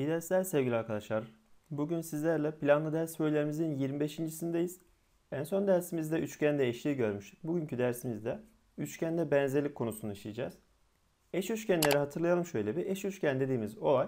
İyi dersler sevgili arkadaşlar. Bugün sizlerle planlı ders bölümlerimizin 25.sindeyiz. En son dersimizde üçgende eşliği görmüştük. Bugünkü dersimizde üçgende benzerlik konusunu işleyeceğiz. Eş üçgenleri hatırlayalım şöyle bir. Eş üçgen dediğimiz olay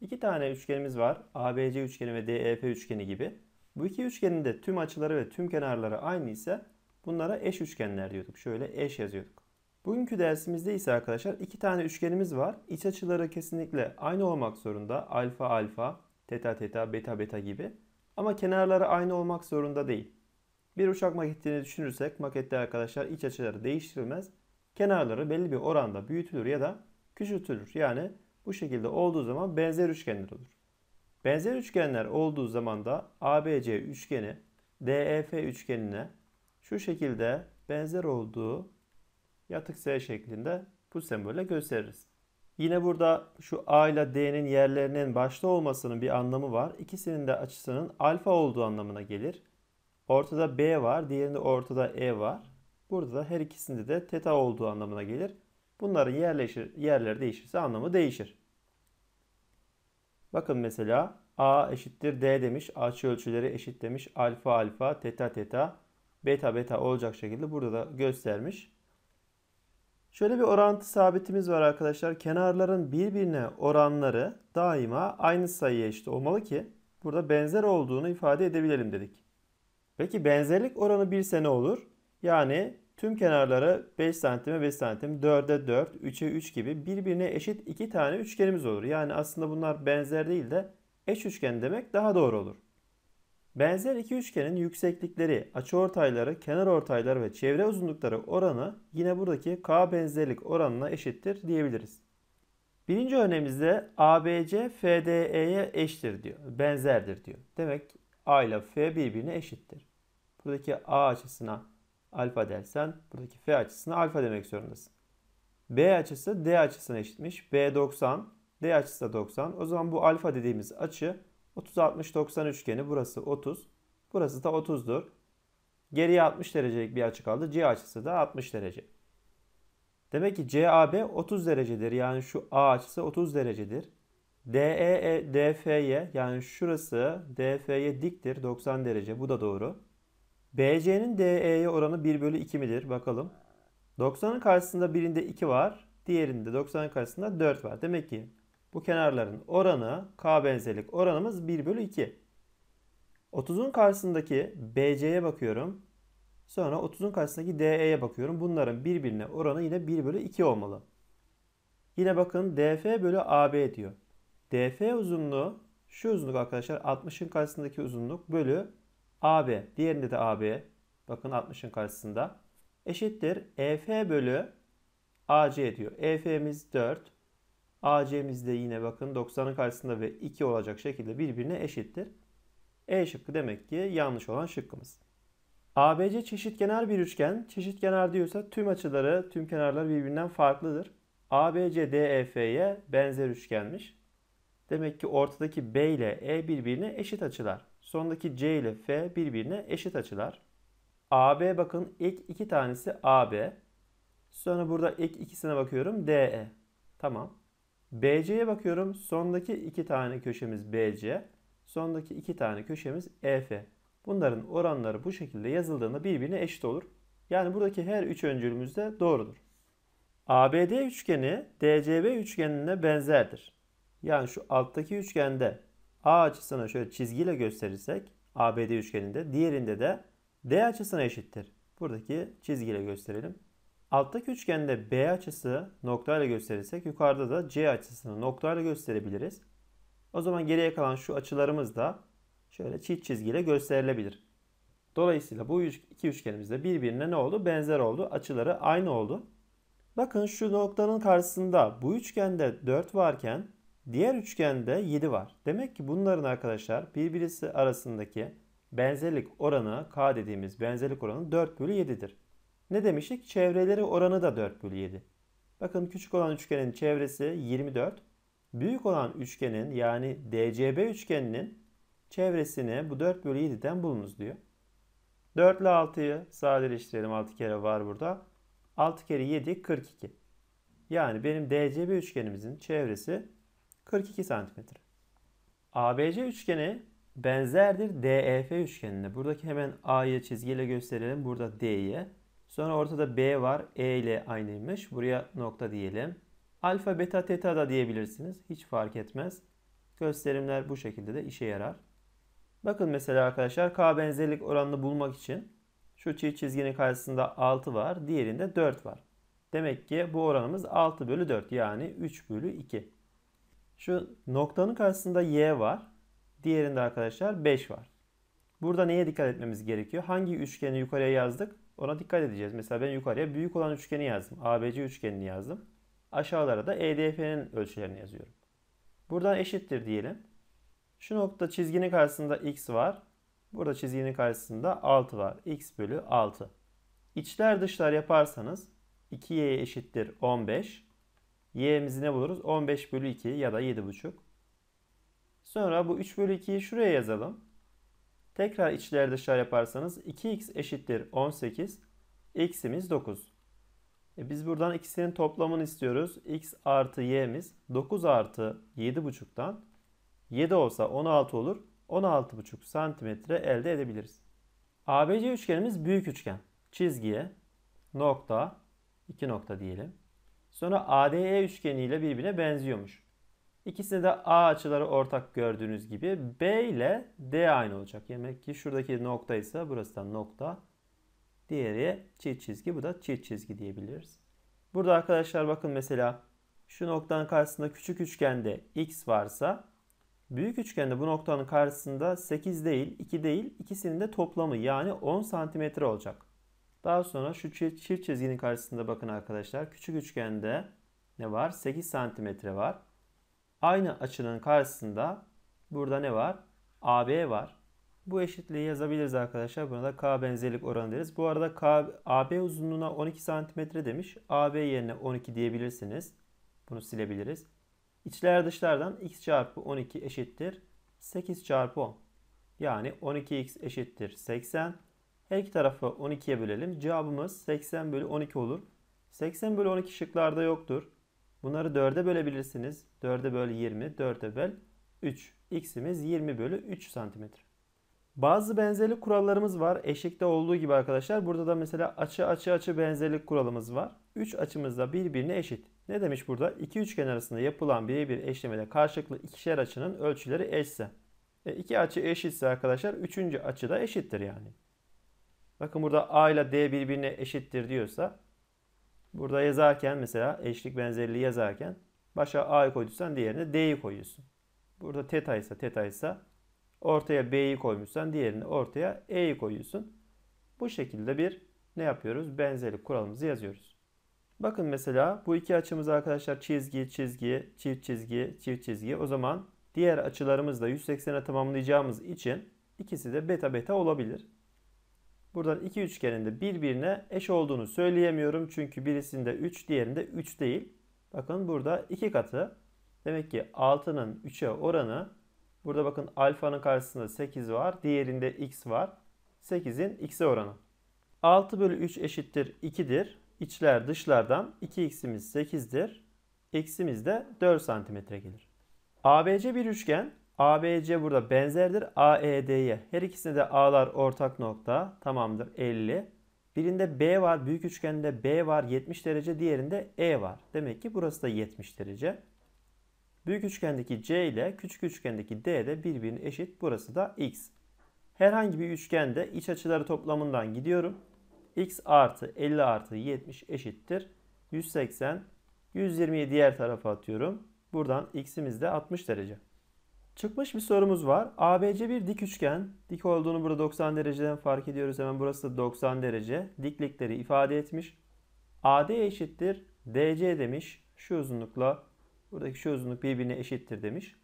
iki tane üçgenimiz var. ABC üçgeni ve DEF üçgeni gibi. Bu iki üçgenin de tüm açıları ve tüm kenarları aynı ise bunlara eş üçgenler diyorduk. Şöyle eş yazıyorduk. Bugünkü dersimizde ise arkadaşlar iki tane üçgenimiz var. İç açıları kesinlikle aynı olmak zorunda. Alfa alfa, teta teta, beta beta gibi. Ama kenarları aynı olmak zorunda değil. Bir uçak maketini düşünürsek makette arkadaşlar iç açıları değiştirilmez. Kenarları belli bir oranda büyütülür ya da küçültülür. Yani bu şekilde olduğu zaman benzer üçgenler olur. Benzer üçgenler olduğu zaman da ABC üçgeni DEF üçgenine şu şekilde benzer olduğu yatık S şeklinde bu sembolle gösteririz. Yine burada şu A ile D'nin yerlerinin başta olmasının bir anlamı var. İkisinin de açısının alfa olduğu anlamına gelir. Ortada B var, diğerinde ortada E var. Burada da her ikisinde de teta olduğu anlamına gelir. Bunların yerleşir, yerleri değişirse anlamı değişir. Bakın mesela A eşittir D demiş. Açı ölçüleri eşit demiş. Alfa alfa, teta teta, beta beta olacak şekilde burada da göstermiş. Şöyle bir orantı sabitimiz var arkadaşlar. Kenarların birbirine oranları daima aynı sayıya eşit olmalı ki burada benzer olduğunu ifade edebilelim dedik. Peki benzerlik oranı 1 sene olur. Yani tüm kenarları 5 santime 5 cm 4'e 4, 3'e 3 gibi birbirine eşit 2 tane üçgenimiz olur. Yani aslında bunlar benzer değil de eş üçgen demek daha doğru olur. Benzer iki üçgenin yükseklikleri, açıortayları, kenar ortayları ve çevre uzunlukları oranı yine buradaki K benzerlik oranına eşittir diyebiliriz. Birinci örneğimizde ABC FDE'ye eşittir diyor. Benzerdir diyor. Demek A ile F birbirine eşittir. Buradaki A açısına alfa dersen buradaki F açısına alfa demek zorundasın. B açısı D açısına eşitmiş. B 90, D açısı da 90. O zaman bu alfa dediğimiz açı 30-60-90 üçgeni burası 30. Burası da 30'dur. Geriye 60 derecelik bir açı kaldı. C açısı da 60 derece. Demek ki CAB 30 derecedir. Yani şu A açısı 30 derecedir. DE e, DF'ye yani şurası DF'ye diktir 90 derece. Bu da doğru. BC'nin DE'ye oranı 1 bölü 2 midir? Bakalım. 90'ın karşısında birinde 2 var. Diğerinde 90'ın karşısında 4 var. Demek ki bu kenarların oranı K benzerlik oranımız 1 bölü 2. 30'un karşısındaki BC'ye bakıyorum. Sonra 30'un karşısındaki DE'ye bakıyorum. Bunların birbirine oranı yine 1 bölü 2 olmalı. Yine bakın DF bölü AB diyor. DF uzunluğu şu uzunluk arkadaşlar 60'ın karşısındaki uzunluk bölü AB. Diğerinde de AB. Bakın 60'ın karşısında. Eşittir EF bölü AC diyor. EF'miz 4. AC'miz de yine bakın 90'ın karşısında ve 2 olacak şekilde birbirine eşittir. E şıkkı demek ki yanlış olan şıkkımız. ABC çeşitkenar bir üçgen. Çeşitkenar diyorsa tüm açıları, tüm kenarlar birbirinden farklıdır. ABC DEF'ye benzer üçgenmiş. Demek ki ortadaki B ile E birbirine eşit açılar. Sondaki C ile F birbirine eşit açılar. AB bakın ilk iki tanesi AB. Sonra burada ilk ikisine bakıyorum DE. Tamam. BC'ye bakıyorum. Sondaki iki tane köşemiz BC. Sondaki iki tane köşemiz EF. Bunların oranları bu şekilde yazıldığında birbirine eşit olur. Yani buradaki her üç öncülümüz de doğrudur. ABD üçgeni DCB üçgenine benzerdir. Yani şu alttaki üçgende A açısına şöyle çizgiyle gösterirsek ABD üçgeninde diğerinde de D açısına eşittir. Buradaki çizgiyle gösterelim. Alttaki üçgende B açısı noktayla gösterirsek yukarıda da C açısını noktayla gösterebiliriz. O zaman geriye kalan şu açılarımız da şöyle çift çizgiyle gösterilebilir. Dolayısıyla bu iki üçgenimizde birbirine ne oldu? Benzer oldu. Açıları aynı oldu. Bakın şu noktanın karşısında bu üçgende 4 varken diğer üçgende 7 var. Demek ki bunların arkadaşlar birbirisi arasındaki benzerlik oranı K dediğimiz benzerlik oranı 4 bölü 7'dir. Ne demiştik? Çevreleri oranı da 4 bölü 7. Bakın küçük olan üçgenin çevresi 24. Büyük olan üçgenin yani DCB üçgeninin çevresini bu 4 bölü 7'den bulunuz diyor. 4 ile 6'yı sadeleştirelim. 6 kere var burada. 6 kere 7 42. Yani benim DCB üçgenimizin çevresi 42 santimetre. ABC üçgeni benzerdir DEF üçgenine. Buradaki hemen A'yı çizgiyle gösterelim. Burada D'ye. Sonra ortada B var. E ile aynıymış. Buraya nokta diyelim. Alfa, beta, teta da diyebilirsiniz. Hiç fark etmez. Gösterimler bu şekilde de işe yarar. Bakın mesela arkadaşlar K benzerlik oranını bulmak için şu çift çizginin karşısında 6 var. Diğerinde 4 var. Demek ki bu oranımız 6 bölü 4 yani 3 bölü 2. Şu noktanın karşısında y var. Diğerinde arkadaşlar 5 var. Burada neye dikkat etmemiz gerekiyor? Hangi üçgeni yukarıya yazdık? Ona dikkat edeceğiz. Mesela ben yukarıya büyük olan üçgeni yazdım. ABC üçgenini yazdım. Aşağılara da EDF'nin ölçülerini yazıyorum. Buradan eşittir diyelim. Şu nokta çizginin karşısında x var. Burada çizginin karşısında 6 var. x bölü 6. İçler dışlar yaparsanız 2 y eşittir 15. y'mizi ne buluruz? 15 bölü 2 ya da 7,5. Sonra bu 3 bölü 2'yi şuraya yazalım. Tekrar içler dışlar yaparsanız 2x eşittir 18. X'imiz 9. E biz buradan ikisinin toplamını istiyoruz. X artı y'miz 9 artı 7,5'tan 7 olsa 16 olur. 16,5 santimetre elde edebiliriz. ABC üçgenimiz büyük üçgen. Çizgiye nokta iki nokta diyelim. Sonra ADE üçgeniyle birbirine benziyormuş. İkisinde de A açıları ortak gördüğünüz gibi B ile D aynı olacak. Demek ki şuradaki nokta ise burası da nokta. Diğeri çift çizgi. Bu da çift çizgi diyebiliriz. Burada arkadaşlar bakın mesela şu noktanın karşısında küçük üçgende x varsa büyük üçgende bu noktanın karşısında 8 değil 2 değil ikisinin de toplamı yani 10 santimetre olacak. Daha sonra şu çift çizginin karşısında bakın arkadaşlar küçük üçgende ne var? 8 santimetre var. Aynı açının karşısında burada ne var? AB var. Bu eşitliği yazabiliriz arkadaşlar. Buna da K benzerlik oranı deriz. Bu arada K, AB uzunluğuna 12 cm demiş. AB yerine 12 diyebilirsiniz. Bunu silebiliriz. İçler dışlardan x çarpı 12 eşittir 8 çarpı 10. Yani 12x eşittir 80. Her iki tarafı 12'ye bölelim. Cevabımız 80 bölü 12 olur. 80 bölü 12 şıklarda yoktur. Bunları 4'e bölebilirsiniz. 4'e böl 20, 4'e böl 3. X'imiz 20 bölü 3 santimetre. Bazı benzerlik kurallarımız var. Eşikte olduğu gibi arkadaşlar. Burada da mesela açı açı açı benzerlik kuralımız var. 3 açımız da birbirine eşit. Ne demiş burada? İki üçgen arasında yapılan birebir eşlemede karşılıklı ikişer açının ölçüleri eşse. E, iki açı eşitse arkadaşlar üçüncü açı da eşittir yani. Bakın burada A ile D birbirine eşittir diyorsa Burada yazarken mesela eşlik benzerliği yazarken başa A'yı koyduysan diğerine D'yi koyuyorsun. Burada teta ise teta ise ortaya B'yi koymuşsan diğerine ortaya E'yi koyuyorsun. Bu şekilde bir ne yapıyoruz? Benzerlik kuralımızı yazıyoruz. Bakın mesela bu iki açımız arkadaşlar çizgi, çizgi, çift çizgi, çift çizgi. O zaman diğer açılarımızla 180'e tamamlayacağımız için ikisi de beta beta olabilir. Buradan iki üçgenin de birbirine eş olduğunu söyleyemiyorum. Çünkü birisinde 3 diğerinde 3 değil. Bakın burada 2 katı. Demek ki 6'nın 3'e oranı. Burada bakın alfanın karşısında 8 var. Diğerinde x var. 8'in x'e oranı. 6 bölü 3 eşittir 2'dir. İçler dışlardan 2x'imiz 8'dir. X'imiz de 4 cm gelir. ABC bir üçgen. ABC burada benzerdir AED'ye. Her ikisinde de A'lar ortak nokta. Tamamdır 50. Birinde B var. Büyük üçgende B var 70 derece. Diğerinde E var. Demek ki burası da 70 derece. Büyük üçgendeki C ile küçük üçgendeki D de birbirine eşit. Burası da X. Herhangi bir üçgende iç açıları toplamından gidiyorum. X artı 50 artı 70 eşittir. 180. 120'yi diğer tarafa atıyorum. Buradan X'imiz de 60 derece. Çıkmış bir sorumuz var. ABC bir dik üçgen. Dik olduğunu burada 90 dereceden fark ediyoruz. Hemen burası da 90 derece. Diklikleri ifade etmiş. AD eşittir DC demiş. Şu uzunlukla buradaki şu uzunluk birbirine eşittir demiş.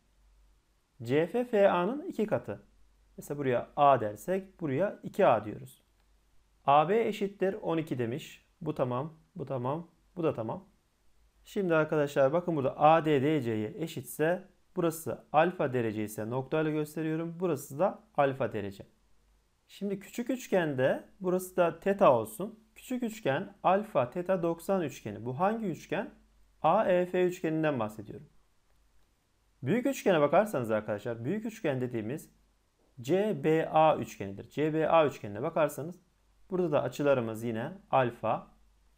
CF FA'nın iki katı. Mesela buraya A dersek buraya 2A diyoruz. AB eşittir 12 demiş. Bu tamam, bu tamam, bu da tamam. Şimdi arkadaşlar bakın burada AD DC'ye eşitse Burası alfa derece ise noktayla gösteriyorum. Burası da alfa derece. Şimdi küçük üçgende burası da teta olsun. Küçük üçgen alfa teta 90 üçgeni. Bu hangi üçgen? AEF üçgeninden bahsediyorum. Büyük üçgene bakarsanız arkadaşlar büyük üçgen dediğimiz CBA üçgenidir. CBA üçgenine bakarsanız burada da açılarımız yine alfa,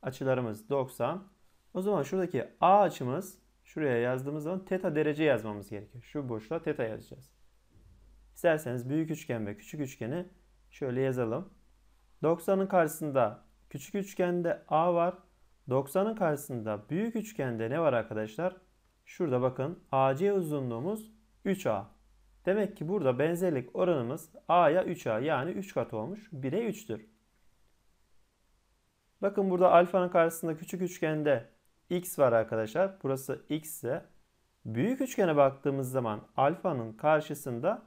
açılarımız 90. O zaman şuradaki A açımız Şuraya yazdığımız zaman teta derece yazmamız gerekiyor. Şu boşluğa teta yazacağız. İsterseniz büyük üçgen ve küçük üçgeni şöyle yazalım. 90'ın karşısında küçük üçgende A var. 90'ın karşısında büyük üçgende ne var arkadaşlar? Şurada bakın AC uzunluğumuz 3A. Demek ki burada benzerlik oranımız A'ya 3A yani 3 kat olmuş. 1'e 3'tür. Bakın burada alfanın karşısında küçük üçgende x var arkadaşlar. Burası x ise büyük üçgene baktığımız zaman alfanın karşısında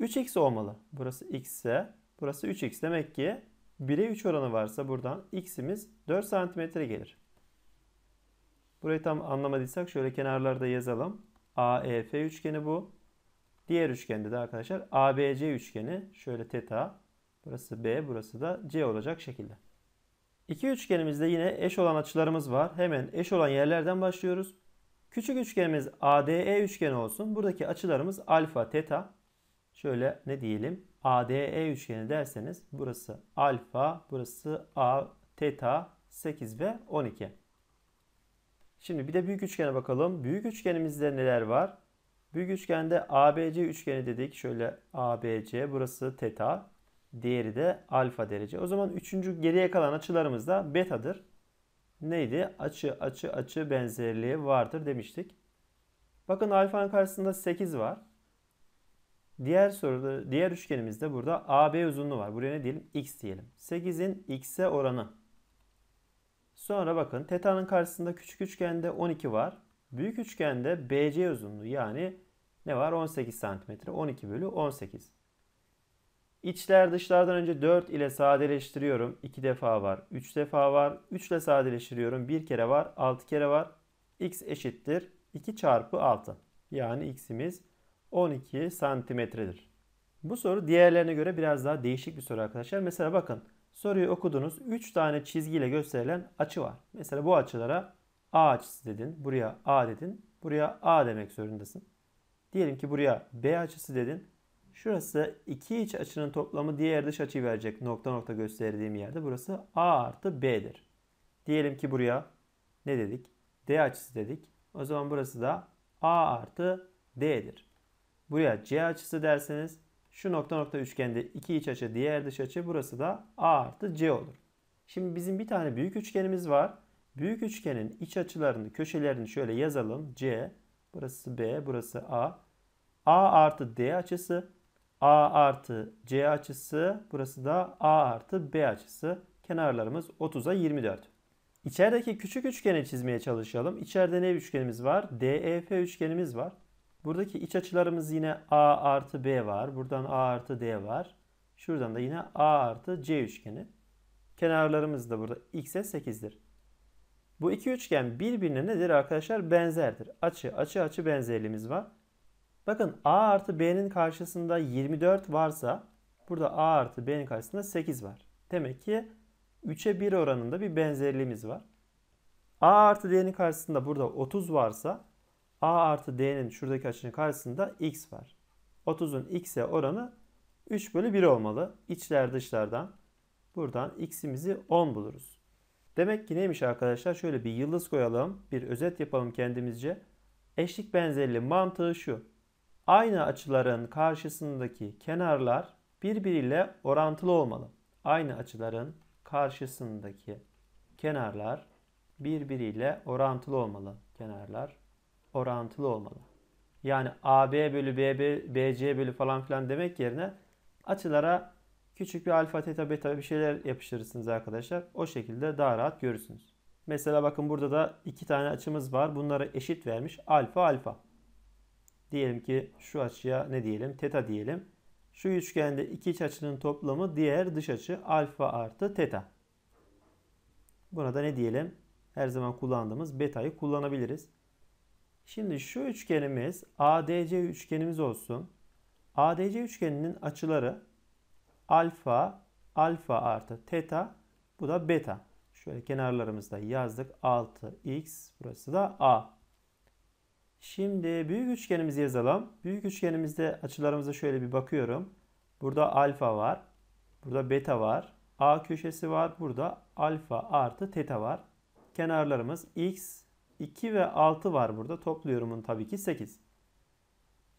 3x olmalı. Burası x ise burası 3x. Demek ki 1'e 3 oranı varsa buradan x'imiz 4 santimetre gelir. Burayı tam anlamadıysak şöyle kenarlarda yazalım. AEF üçgeni bu. Diğer üçgende de arkadaşlar ABC üçgeni şöyle teta. Burası B, burası da C olacak şekilde. İki üçgenimizde yine eş olan açılarımız var. Hemen eş olan yerlerden başlıyoruz. Küçük üçgenimiz ADE üçgeni olsun. Buradaki açılarımız alfa, teta. Şöyle ne diyelim? ADE üçgeni derseniz burası alfa, burası A, teta, 8 ve 12. Şimdi bir de büyük üçgene bakalım. Büyük üçgenimizde neler var? Büyük üçgende ABC üçgeni dedik. Şöyle ABC burası teta. Diğeri de alfa derece. O zaman üçüncü geriye kalan açılarımız da betadır. Neydi? Açı, açı, açı benzerliği vardır demiştik. Bakın alfanın karşısında 8 var. Diğer soruda, diğer üçgenimizde burada AB uzunluğu var. Buraya ne diyelim? X diyelim. 8'in X'e oranı. Sonra bakın teta'nın karşısında küçük üçgende 12 var. Büyük üçgende BC uzunluğu yani ne var? 18 cm. 12 bölü 18. İçler dışlardan önce 4 ile sadeleştiriyorum. 2 defa var. 3 defa var. 3 ile sadeleştiriyorum. 1 kere var. 6 kere var. X eşittir 2 çarpı 6. Yani x'imiz 12 santimetredir. Bu soru diğerlerine göre biraz daha değişik bir soru arkadaşlar. Mesela bakın soruyu okudunuz. 3 tane çizgiyle gösterilen açı var. Mesela bu açılara A açısı dedin. Buraya A dedin. Buraya A demek zorundasın. Diyelim ki buraya B açısı dedin. Şurası iki iç açının toplamı diğer dış açıyı verecek nokta nokta gösterdiğim yerde. Burası A artı B'dir. Diyelim ki buraya ne dedik? D açısı dedik. O zaman burası da A artı D'dir. Buraya C açısı derseniz şu nokta nokta üçgende iki iç açı diğer dış açı burası da A artı C olur. Şimdi bizim bir tane büyük üçgenimiz var. Büyük üçgenin iç açılarını, köşelerini şöyle yazalım. C, burası B, burası A. A artı D açısı A artı C açısı. Burası da A artı B açısı. Kenarlarımız 30'a 24. İçerideki küçük üçgeni çizmeye çalışalım. İçeride ne üçgenimiz var? DEF üçgenimiz var. Buradaki iç açılarımız yine A artı B var. Buradan A artı D var. Şuradan da yine A artı C üçgeni. Kenarlarımız da burada X'e 8'dir. Bu iki üçgen birbirine nedir arkadaşlar? Benzerdir. Açı, açı, açı benzerliğimiz var. Bakın A artı B'nin karşısında 24 varsa burada A artı B'nin karşısında 8 var. Demek ki 3'e 1 oranında bir benzerliğimiz var. A artı D'nin karşısında burada 30 varsa A artı D'nin şuradaki açının karşısında X var. 30'un X'e oranı 3 bölü 1 olmalı. İçler dışlardan buradan X'imizi 10 buluruz. Demek ki neymiş arkadaşlar? Şöyle bir yıldız koyalım. Bir özet yapalım kendimizce. Eşlik benzerliği mantığı şu. Aynı açıların karşısındaki kenarlar birbiriyle orantılı olmalı. Aynı açıların karşısındaki kenarlar birbiriyle orantılı olmalı. Kenarlar orantılı olmalı. Yani AB bölü BB, BC bölü falan filan demek yerine açılara küçük bir alfa, teta, beta bir şeyler yapıştırırsınız arkadaşlar. O şekilde daha rahat görürsünüz. Mesela bakın burada da iki tane açımız var. Bunları eşit vermiş. Alfa, alfa diyelim ki şu açıya ne diyelim? Teta diyelim. Şu üçgende iki iç açının toplamı diğer dış açı alfa artı teta. Buna da ne diyelim? Her zaman kullandığımız betayı kullanabiliriz. Şimdi şu üçgenimiz ADC üçgenimiz olsun. ADC üçgeninin açıları alfa, alfa artı teta, bu da beta. Şöyle kenarlarımızda yazdık. 6x, burası da a. Şimdi büyük üçgenimizi yazalım. Büyük üçgenimizde açılarımıza şöyle bir bakıyorum. Burada alfa var. Burada beta var. A köşesi var. Burada alfa artı teta var. Kenarlarımız x, 2 ve 6 var burada. Topluyorumun tabii ki 8.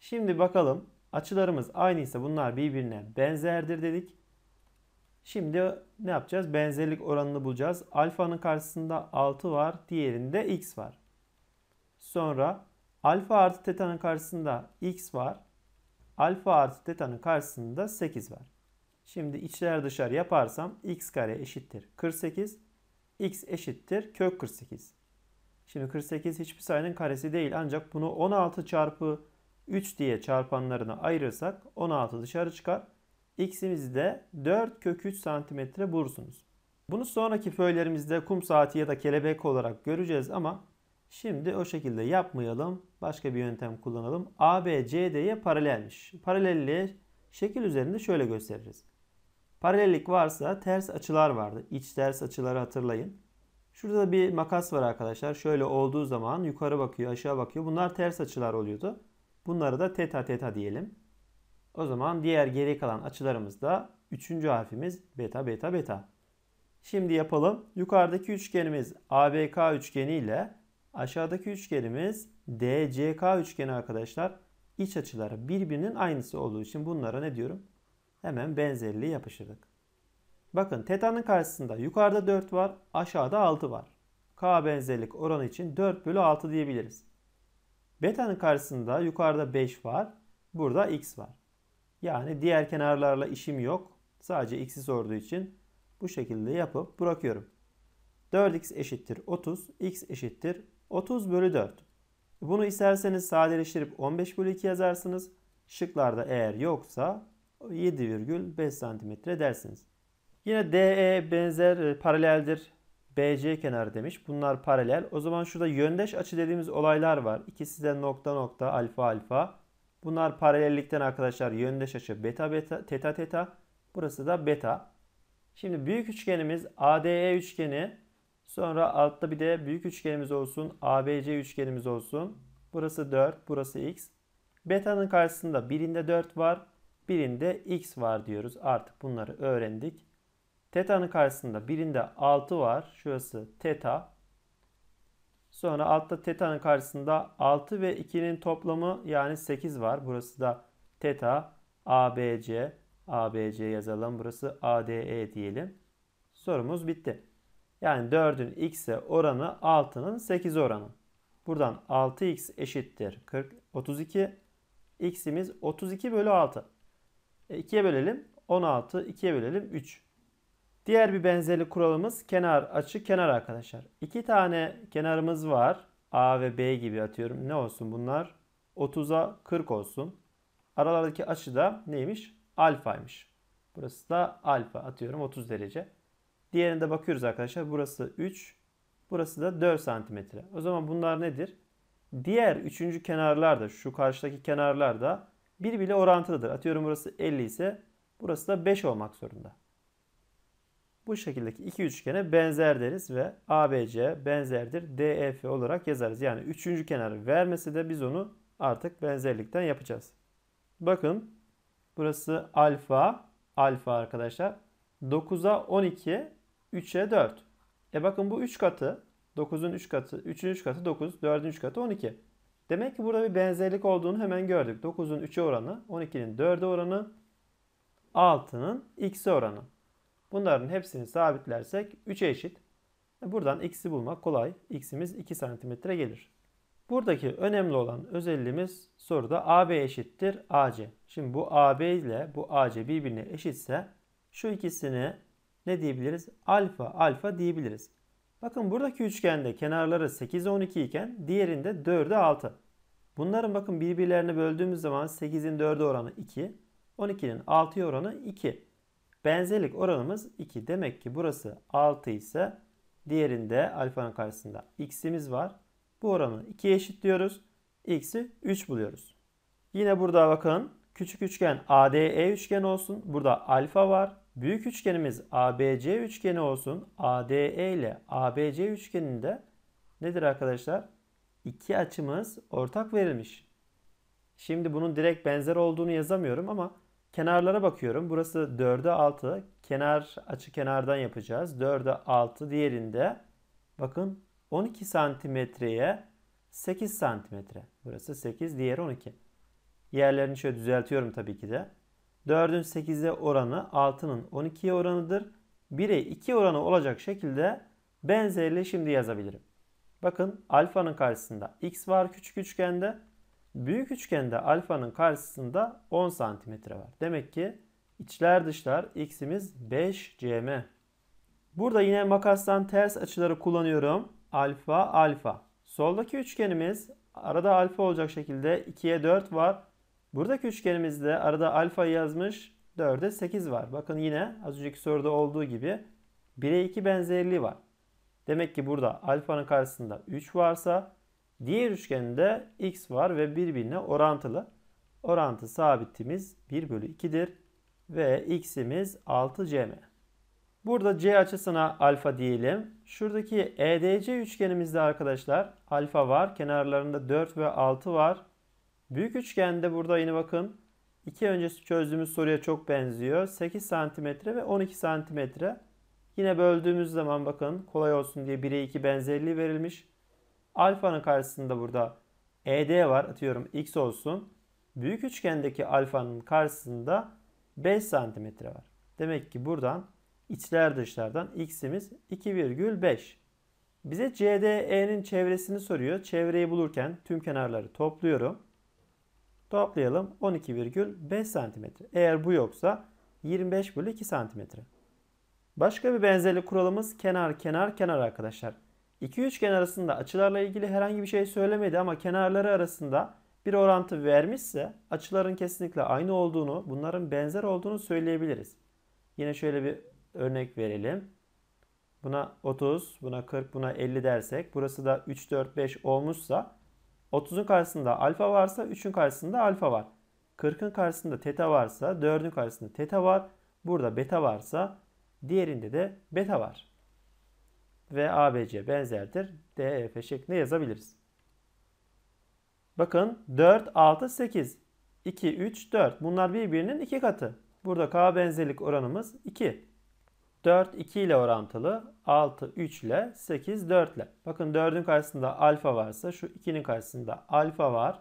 Şimdi bakalım açılarımız aynıysa bunlar birbirine benzerdir dedik. Şimdi ne yapacağız? Benzerlik oranını bulacağız. Alfanın karşısında 6 var. Diğerinde x var. Sonra Alfa artı teta'nın karşısında x var. Alfa artı teta'nın karşısında 8 var. Şimdi içler dışarı yaparsam x kare eşittir 48. x eşittir kök 48. Şimdi 48 hiçbir sayının karesi değil ancak bunu 16 çarpı 3 diye çarpanlarına ayırırsak 16 dışarı çıkar. X'imizi de 4 kök 3 santimetre bulursunuz. Bunu sonraki föylerimizde kum saati ya da kelebek olarak göreceğiz ama Şimdi o şekilde yapmayalım. Başka bir yöntem kullanalım. AB CD'ye paralelmiş. Paralelliği şekil üzerinde şöyle gösteririz. Paralellik varsa ters açılar vardı. İç ters açıları hatırlayın. Şurada bir makas var arkadaşlar. Şöyle olduğu zaman yukarı bakıyor, aşağı bakıyor. Bunlar ters açılar oluyordu. Bunları da teta teta diyelim. O zaman diğer geri kalan açılarımız da 3. harfimiz beta beta beta. Şimdi yapalım. Yukarıdaki üçgenimiz ABK üçgeni ile Aşağıdaki üçgenimiz DCK üçgeni arkadaşlar. İç açıları birbirinin aynısı olduğu için bunlara ne diyorum? Hemen benzerliği yapıştırdık. Bakın tetanın karşısında yukarıda 4 var, aşağıda 6 var. K benzerlik oranı için 4 bölü 6 diyebiliriz. Beta'nın karşısında yukarıda 5 var, burada x var. Yani diğer kenarlarla işim yok. Sadece x'i sorduğu için bu şekilde yapıp bırakıyorum. 4x eşittir 30, x eşittir 30 bölü 4. Bunu isterseniz sadeleştirip 15 bölü 2 yazarsınız. Şıklarda eğer yoksa 7,5 cm dersiniz. Yine DE benzer e, paraleldir. BC kenarı demiş. Bunlar paralel. O zaman şurada yöndeş açı dediğimiz olaylar var. İkisi de nokta nokta alfa alfa. Bunlar paralellikten arkadaşlar yöndeş açı beta beta teta teta. Burası da beta. Şimdi büyük üçgenimiz ADE üçgeni Sonra altta bir de büyük üçgenimiz olsun. ABC üçgenimiz olsun. Burası 4, burası x. Beta'nın karşısında birinde 4 var, birinde x var diyoruz. Artık bunları öğrendik. Teta'nın karşısında birinde 6 var. Şurası teta. Sonra altta teta'nın karşısında 6 ve 2'nin toplamı yani 8 var. Burası da teta, ABC, ABC yazalım. Burası ADE diyelim. Sorumuz bitti. Yani 4'ün x'e oranı 6'nın 8 oranı. Buradan 6x eşittir 40, 32. x'imiz 32 bölü 6. E 2'ye bölelim 16, 2'ye bölelim 3. Diğer bir benzerlik kuralımız kenar açı kenar arkadaşlar. İki tane kenarımız var. A ve B gibi atıyorum. Ne olsun bunlar? 30'a 40 olsun. Aralardaki açı da neymiş? Alfaymış. Burası da alfa atıyorum 30 derece. Diğerine de bakıyoruz arkadaşlar. Burası 3. Burası da 4 santimetre. O zaman bunlar nedir? Diğer üçüncü kenarlar da şu karşıdaki kenarlar da birbiriyle orantılıdır. Atıyorum burası 50 ise burası da 5 olmak zorunda. Bu şekildeki iki üçgene benzer deriz ve ABC benzerdir DEF olarak yazarız. Yani üçüncü kenarı vermese de biz onu artık benzerlikten yapacağız. Bakın burası alfa, alfa arkadaşlar. 9'a 12 3'e 4. E bakın bu 3 katı 9'un 3 katı, 3'ün 3 katı 9, 4'ün 3 katı 12. Demek ki burada bir benzerlik olduğunu hemen gördük. 9'un 3'e oranı, 12'nin 4'e oranı, 6'nın x'e oranı. Bunların hepsini sabitlersek 3'e eşit. E buradan x'i bulmak kolay. x'imiz 2 cm gelir. Buradaki önemli olan özelliğimiz soruda AB eşittir AC. Şimdi bu AB ile bu AC birbirine eşitse şu ikisini ne diyebiliriz? Alfa alfa diyebiliriz. Bakın buradaki üçgende kenarları 8 12 iken diğerinde 4'e 6. Bunların bakın birbirlerini böldüğümüz zaman 8'in 4'e oranı 2, 12'nin 6'ya oranı 2. Benzerlik oranımız 2. Demek ki burası 6 ise diğerinde alfanın karşısında x'imiz var. Bu oranı 2'ye eşitliyoruz. x'i 3 buluyoruz. Yine burada bakın küçük üçgen ADE üçgen olsun. Burada alfa var. Büyük üçgenimiz ABC üçgeni olsun. ADE ile ABC üçgeninde nedir arkadaşlar? İki açımız ortak verilmiş. Şimdi bunun direkt benzer olduğunu yazamıyorum ama kenarlara bakıyorum. Burası 4'e 6. Kenar açı kenardan yapacağız. 4'e 6 diğerinde bakın 12 santimetreye 8 santimetre. Burası 8 diğeri 12. Yerlerini şöyle düzeltiyorum tabii ki de. 4'ün 8'e oranı 6'nın 12'ye oranıdır. 1'e 2 oranı olacak şekilde benzerli şimdi yazabilirim. Bakın alfanın karşısında x var küçük üçgende. Büyük üçgende alfanın karşısında 10 santimetre var. Demek ki içler dışlar x'imiz 5 cm. Burada yine makastan ters açıları kullanıyorum. Alfa alfa. Soldaki üçgenimiz arada alfa olacak şekilde 2'ye 4 var. Buradaki üçgenimizde arada alfa yazmış 4'e 8 var. Bakın yine az önceki soruda olduğu gibi 1'e 2 benzerliği var. Demek ki burada alfanın karşısında 3 varsa diğer üçgeninde x var ve birbirine orantılı. Orantı sabitimiz 1 bölü 2'dir ve x'imiz 6cm. Burada c açısına alfa diyelim. Şuradaki EDC üçgenimizde arkadaşlar alfa var. Kenarlarında 4 ve 6 var. Büyük üçgende burada yine bakın. iki öncesi çözdüğümüz soruya çok benziyor. 8 cm ve 12 cm. Yine böldüğümüz zaman bakın kolay olsun diye 1'e 2 benzerliği verilmiş. Alfanın karşısında burada ED var. Atıyorum X olsun. Büyük üçgendeki alfanın karşısında 5 cm var. Demek ki buradan içler dışlardan x'imiz 2,5. Bize CDE'nin çevresini soruyor. Çevreyi bulurken tüm kenarları topluyorum. Toplayalım 12,5 cm. Eğer bu yoksa 25 bölü 2 cm. Başka bir benzerlik kuralımız kenar kenar kenar arkadaşlar. İki üçgen arasında açılarla ilgili herhangi bir şey söylemedi ama kenarları arasında bir orantı vermişse açıların kesinlikle aynı olduğunu, bunların benzer olduğunu söyleyebiliriz. Yine şöyle bir örnek verelim. Buna 30, buna 40, buna 50 dersek burası da 3, 4, 5 olmuşsa 30'un karşısında alfa varsa 3'ün karşısında alfa var. 40'ın karşısında teta varsa 4'ün karşısında teta var. Burada beta varsa diğerinde de beta var. Ve ABC benzerdir. DEF şeklinde yazabiliriz. Bakın 4, 6, 8. 2, 3, 4. Bunlar birbirinin iki katı. Burada K benzerlik oranımız 2. 4 2 ile orantılı. 6 3 ile 8 4 ile. Bakın 4'ün karşısında alfa varsa şu 2'nin karşısında alfa var.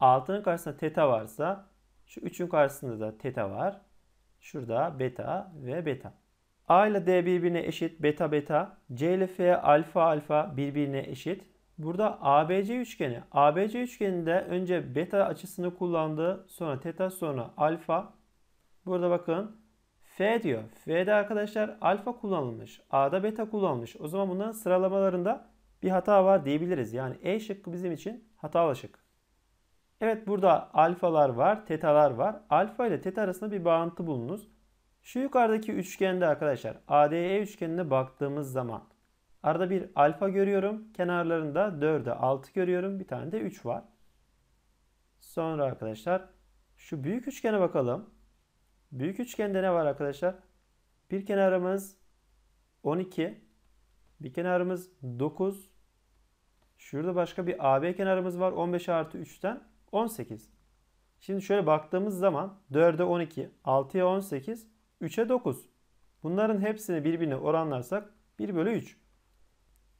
6'nın karşısında teta varsa şu 3'ün karşısında da teta var. Şurada beta ve beta. A ile D birbirine eşit beta beta. C ile F alfa alfa birbirine eşit. Burada ABC üçgeni. ABC üçgeninde önce beta açısını kullandı. Sonra teta sonra alfa. Burada bakın F diyor. F'de arkadaşlar alfa kullanılmış. A'da beta kullanılmış. O zaman bunların sıralamalarında bir hata var diyebiliriz. Yani E şıkkı bizim için hatalı şık. Evet burada alfalar var, tetalar var. Alfa ile teta arasında bir bağıntı bulunuz. Şu yukarıdaki üçgende arkadaşlar ADE üçgenine baktığımız zaman arada bir alfa görüyorum. Kenarlarında 4'e 6 görüyorum. Bir tane de 3 var. Sonra arkadaşlar şu büyük üçgene bakalım. Büyük üçgende ne var arkadaşlar? Bir kenarımız 12. Bir kenarımız 9. Şurada başka bir AB kenarımız var. 15 artı 3'ten 18. Şimdi şöyle baktığımız zaman 4'e 12, 6'ya 18, 3'e 9. Bunların hepsini birbirine oranlarsak 1 bölü 3.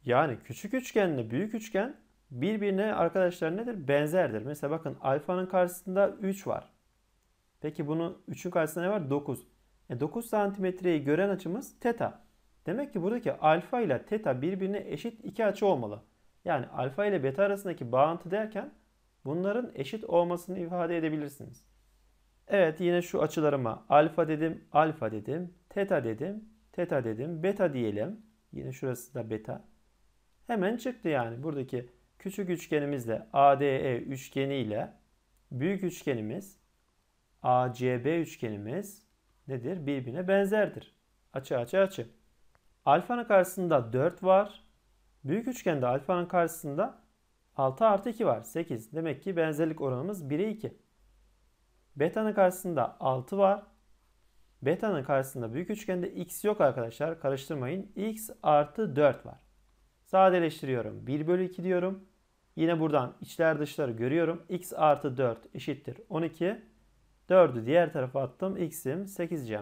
Yani küçük üçgenle büyük üçgen birbirine arkadaşlar nedir? Benzerdir. Mesela bakın alfanın karşısında 3 var. Peki bunu 3'ün karşısında ne var? 9. E 9 santimetreyi gören açımız teta. Demek ki buradaki alfa ile teta birbirine eşit iki açı olmalı. Yani alfa ile beta arasındaki bağıntı derken bunların eşit olmasını ifade edebilirsiniz. Evet yine şu açılarıma alfa dedim, alfa dedim, teta dedim, teta dedim, beta diyelim. Yine şurası da beta. Hemen çıktı yani buradaki küçük üçgenimizle ADE üçgeni ile büyük üçgenimiz ACB üçgenimiz nedir? Birbirine benzerdir. Açı açı açı. Alfanın karşısında 4 var. Büyük üçgende alfanın karşısında 6 artı 2 var. 8. Demek ki benzerlik oranımız 1'e 2. Beta'nın karşısında 6 var. Beta'nın karşısında büyük üçgende x yok arkadaşlar. Karıştırmayın. x artı 4 var. Sadeleştiriyorum. 1 bölü 2 diyorum. Yine buradan içler dışları görüyorum. x artı 4 eşittir 12. 4'ü diğer tarafa attım. X'im 8 cm.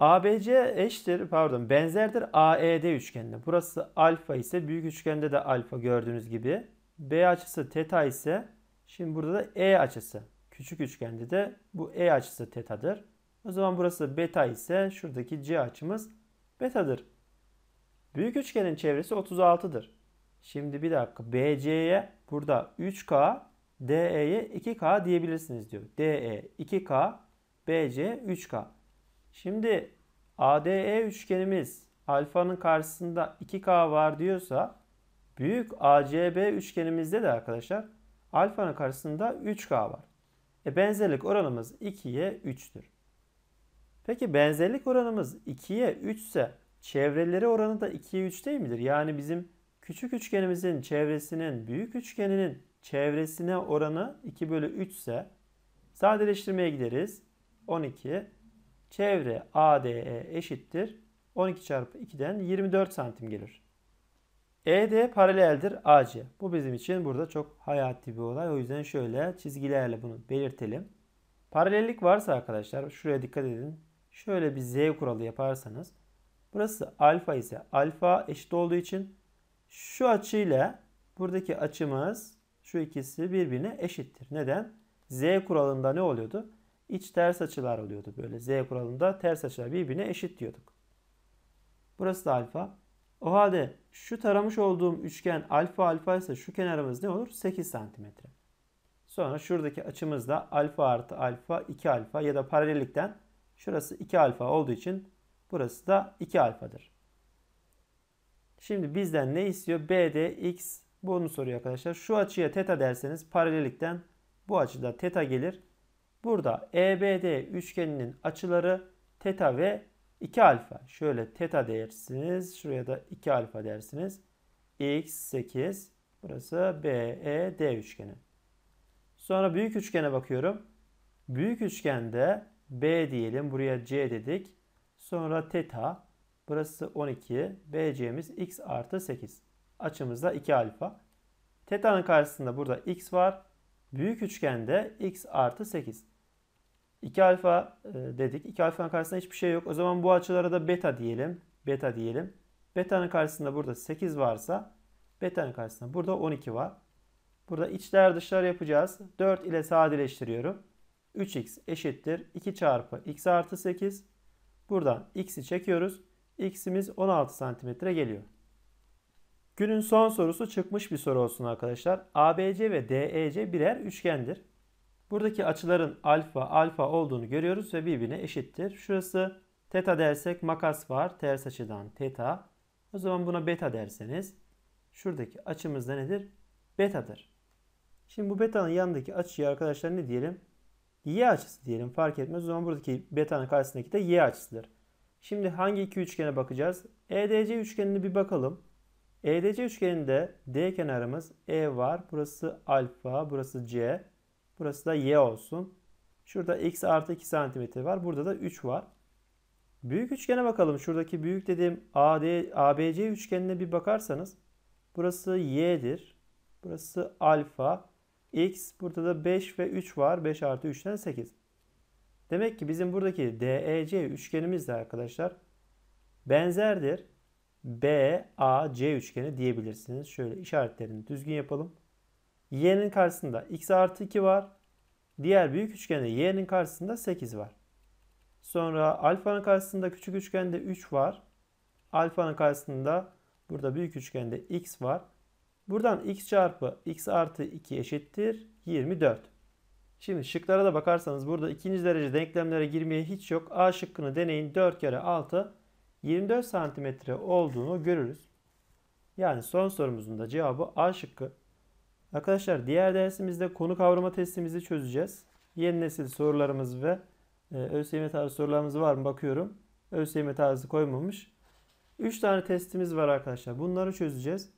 ABC eşittir pardon benzerdir AED üçgenine. Burası alfa ise büyük üçgende de alfa gördüğünüz gibi. B açısı teta ise şimdi burada da E açısı. Küçük üçgende de bu E açısı tetadır. O zaman burası beta ise şuradaki C açımız betadır. Büyük üçgenin çevresi 36'dır. Şimdi bir dakika BC'ye burada 3K DE'ye 2K diyebilirsiniz diyor. DE 2K, BC 3K. Şimdi ADE üçgenimiz alfanın karşısında 2K var diyorsa büyük ACB üçgenimizde de arkadaşlar alfanın karşısında 3K var. E benzerlik oranımız 2'ye 3'tür. Peki benzerlik oranımız 2'ye 3 ise çevreleri oranı da 2'ye 3 değil midir? Yani bizim küçük üçgenimizin çevresinin büyük üçgeninin çevresine oranı 2 bölü 3 ise sadeleştirmeye gideriz. 12 çevre ADE eşittir. 12 çarpı 2'den 24 santim gelir. ED paraleldir AC. Bu bizim için burada çok hayati bir olay. O yüzden şöyle çizgilerle bunu belirtelim. Paralellik varsa arkadaşlar şuraya dikkat edin. Şöyle bir Z kuralı yaparsanız. Burası alfa ise alfa eşit olduğu için şu açıyla buradaki açımız şu ikisi birbirine eşittir. Neden? Z kuralında ne oluyordu? İç ters açılar oluyordu böyle. Z kuralında ters açılar birbirine eşit diyorduk. Burası da alfa. O halde şu taramış olduğum üçgen alfa alfa ise şu kenarımız ne olur? 8 santimetre. Sonra şuradaki açımız da alfa artı alfa 2 alfa ya da paralellikten şurası 2 alfa olduğu için burası da 2 alfadır. Şimdi bizden ne istiyor? BD x bu onu soruyor arkadaşlar. Şu açıya teta derseniz paralellikten bu açıda teta gelir. Burada EBD üçgeninin açıları teta ve 2 alfa. Şöyle teta dersiniz. Şuraya da 2 alfa dersiniz. X 8. Burası BED üçgeni. Sonra büyük üçgene bakıyorum. Büyük üçgende B diyelim. Buraya C dedik. Sonra teta. Burası 12. BC'miz X artı 8. Açımızda 2 alfa. Teta'nın karşısında burada x var. Büyük üçgende x artı 8. 2 alfa e, dedik. 2 alfanın karşısında hiçbir şey yok. O zaman bu açılara da beta diyelim. Beta diyelim. Beta'nın karşısında burada 8 varsa beta'nın karşısında burada 12 var. Burada içler dışlar yapacağız. 4 ile sadeleştiriyorum. 3x eşittir 2 çarpı x artı 8. Buradan x'i çekiyoruz. x'imiz 16 santimetre geliyor. Günün son sorusu çıkmış bir soru olsun arkadaşlar. ABC ve DEC birer üçgendir. Buradaki açıların alfa alfa olduğunu görüyoruz ve birbirine eşittir. Şurası teta dersek makas var. Ters açıdan teta. O zaman buna beta derseniz şuradaki açımız da nedir? Betadır. Şimdi bu betanın yanındaki açıyı arkadaşlar ne diyelim? Y açısı diyelim fark etmez. O zaman buradaki betanın karşısındaki de Y açısıdır. Şimdi hangi iki üçgene bakacağız? EDC üçgenine bir bakalım. EDC üçgeninde D kenarımız E var. Burası alfa, burası C, burası da Y olsun. Şurada x artı 2 cm var. Burada da 3 var. Büyük üçgene bakalım. Şuradaki büyük dediğim AD, ABC üçgenine bir bakarsanız burası Y'dir. Burası alfa. X burada da 5 ve 3 var. 5 artı 3'ten 8. Demek ki bizim buradaki DEC üçgenimiz de arkadaşlar benzerdir. BAC üçgeni diyebilirsiniz. Şöyle işaretlerini düzgün yapalım. Y'nin karşısında x artı 2 var. Diğer büyük üçgende y'nin karşısında 8 var. Sonra alfanın karşısında küçük üçgende 3 var. Alfanın karşısında burada büyük üçgende x var. Buradan x çarpı x artı 2 eşittir 24. Şimdi şıklara da bakarsanız burada ikinci derece denklemlere girmeye hiç yok. A şıkkını deneyin 4 kere 6 24 santimetre olduğunu görürüz. Yani son sorumuzun da cevabı A şıkkı. Arkadaşlar diğer dersimizde konu kavrama testimizi çözeceğiz. Yeni nesil sorularımız ve e, ÖSYM tarzı sorularımız var mı bakıyorum. ÖSYM tarzı koymamış. 3 tane testimiz var arkadaşlar. Bunları çözeceğiz.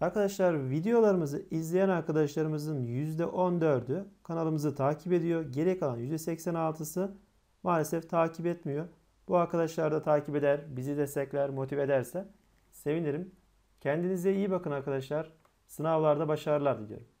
Arkadaşlar videolarımızı izleyen arkadaşlarımızın %14'ü kanalımızı takip ediyor. Geri kalan %86'sı maalesef takip etmiyor. Bu arkadaşlar da takip eder, bizi destekler, motive ederse sevinirim. Kendinize iyi bakın arkadaşlar. Sınavlarda başarılar diliyorum.